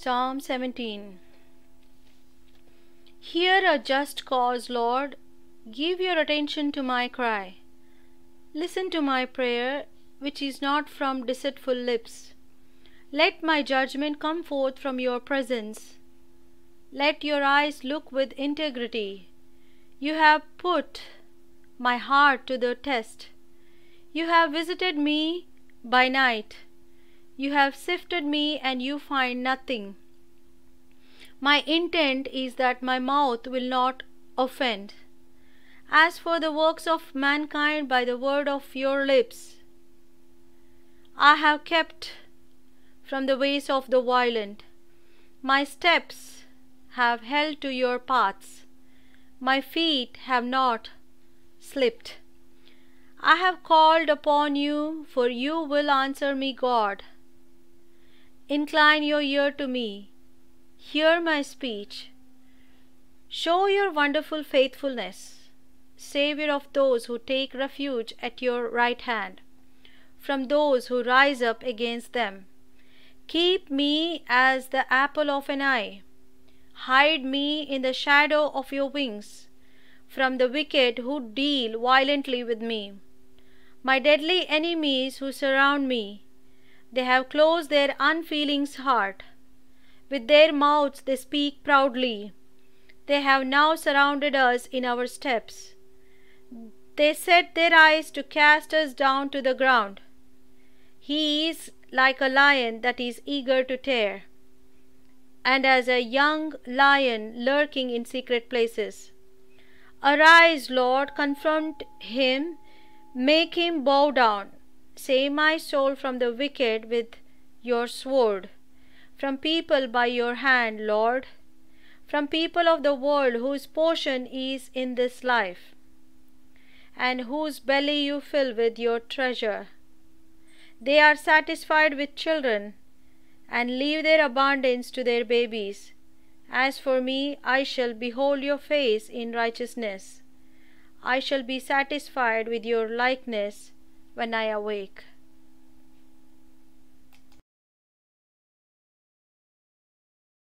Psalm 17 Hear a just cause, Lord. Give your attention to my cry. Listen to my prayer, which is not from deceitful lips. Let my judgment come forth from your presence. Let your eyes look with integrity. You have put my heart to the test. You have visited me by night you have sifted me and you find nothing. My intent is that my mouth will not offend. As for the works of mankind by the word of your lips, I have kept from the ways of the violent. My steps have held to your paths. My feet have not slipped. I have called upon you, for you will answer me, God. Incline your ear to me. Hear my speech. Show your wonderful faithfulness, Savior of those who take refuge at your right hand, from those who rise up against them. Keep me as the apple of an eye. Hide me in the shadow of your wings from the wicked who deal violently with me, my deadly enemies who surround me they have closed their unfeeling heart. With their mouths they speak proudly. They have now surrounded us in our steps. They set their eyes to cast us down to the ground. He is like a lion that is eager to tear, and as a young lion lurking in secret places. Arise, Lord, confront him, make him bow down. Save my soul from the wicked with your sword, from people by your hand, Lord, from people of the world whose portion is in this life, and whose belly you fill with your treasure. They are satisfied with children and leave their abundance to their babies. As for me, I shall behold your face in righteousness. I shall be satisfied with your likeness when I awake.